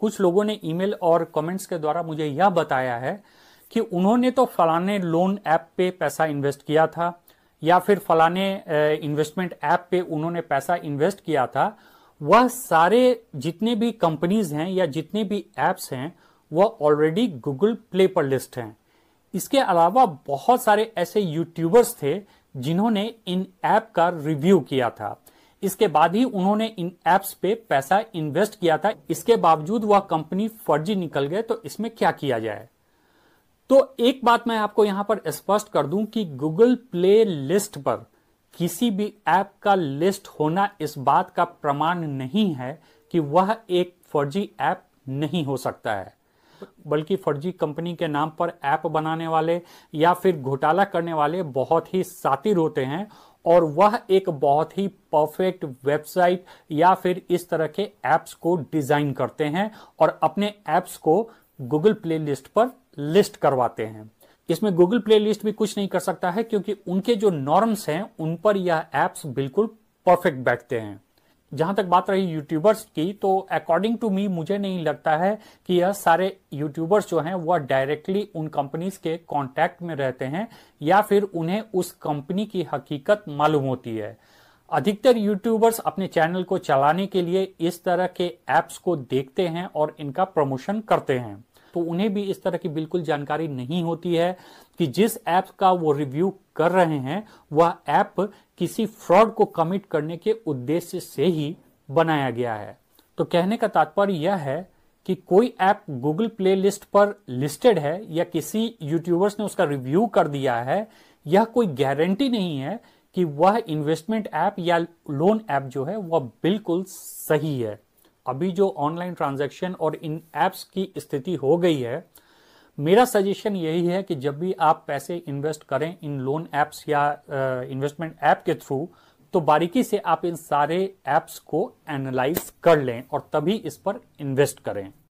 कुछ लोगों ने ईमेल और कमेंट्स के द्वारा मुझे यह बताया है कि उन्होंने तो फलाने लोन ऐप पे पैसा इन्वेस्ट किया था या फिर फलाने इन्वेस्टमेंट ऐप पे उन्होंने पैसा इन्वेस्ट किया था वह सारे जितने भी कंपनीज हैं या जितने भी एप्स हैं वह ऑलरेडी गूगल प्ले पर लिस्ट हैं इसके अलावा बहुत सारे ऐसे यूट्यूबर्स थे जिन्होंने इन ऐप का रिव्यू किया था इसके बाद ही उन्होंने इन एप्स पे पैसा इन्वेस्ट किया था इसके बावजूद वह कंपनी फर्जी निकल गए तो इसमें क्या किया जाए तो एक बात मैं आपको यहां पर स्पष्ट कर दूं कि गूगल प्ले लिस्ट पर किसी भी ऐप का लिस्ट होना इस बात का प्रमाण नहीं है कि वह एक फर्जी ऐप नहीं हो सकता है बल्कि फर्जी कंपनी के नाम पर ऐप बनाने वाले या फिर घोटाला करने वाले बहुत ही सातिर होते हैं और वह एक बहुत ही परफेक्ट वेबसाइट या फिर इस तरह के ऐप्स को डिज़ाइन करते हैं और अपने ऐप्स को गूगल प्ले लिस्ट पर लिस्ट करवाते हैं इसमें गूगल प्ले लिस्ट भी कुछ नहीं कर सकता है क्योंकि उनके जो नॉर्म्स हैं उन पर यह ऐप्स बिल्कुल परफेक्ट बैठते हैं जहां तक बात रही यूट्यूबर्स की तो अकॉर्डिंग टू मी मुझे नहीं लगता है कि यह सारे यूट्यूबर्स जो हैं वह डायरेक्टली उन कंपनीज के कांटेक्ट में रहते हैं या फिर उन्हें उस कंपनी की हकीकत मालूम होती है अधिकतर यूट्यूबर्स अपने चैनल को चलाने के लिए इस तरह के एप्स को देखते हैं और इनका प्रमोशन करते हैं तो उन्हें भी इस तरह की बिल्कुल जानकारी नहीं होती है कि जिस ऐप का वो रिव्यू कर रहे हैं वह ऐप किसी फ्रॉड को कमिट करने के उद्देश्य से ही बनाया गया है तो कहने का तात्पर्य यह है कि कोई ऐप गूगल प्ले लिस्ट पर लिस्टेड है या किसी यूट्यूबर्स ने उसका रिव्यू कर दिया है यह कोई गारंटी नहीं है कि वह इन्वेस्टमेंट ऐप या लोन ऐप जो है वह बिल्कुल सही है अभी जो ऑनलाइन ट्रांजैक्शन और इन ऐप्स की स्थिति हो गई है मेरा सजेशन यही है कि जब भी आप पैसे इन्वेस्ट करें इन लोन ऐप्स या इन्वेस्टमेंट ऐप के थ्रू तो बारीकी से आप इन सारे ऐप्स को एनालाइज कर लें और तभी इस पर इन्वेस्ट करें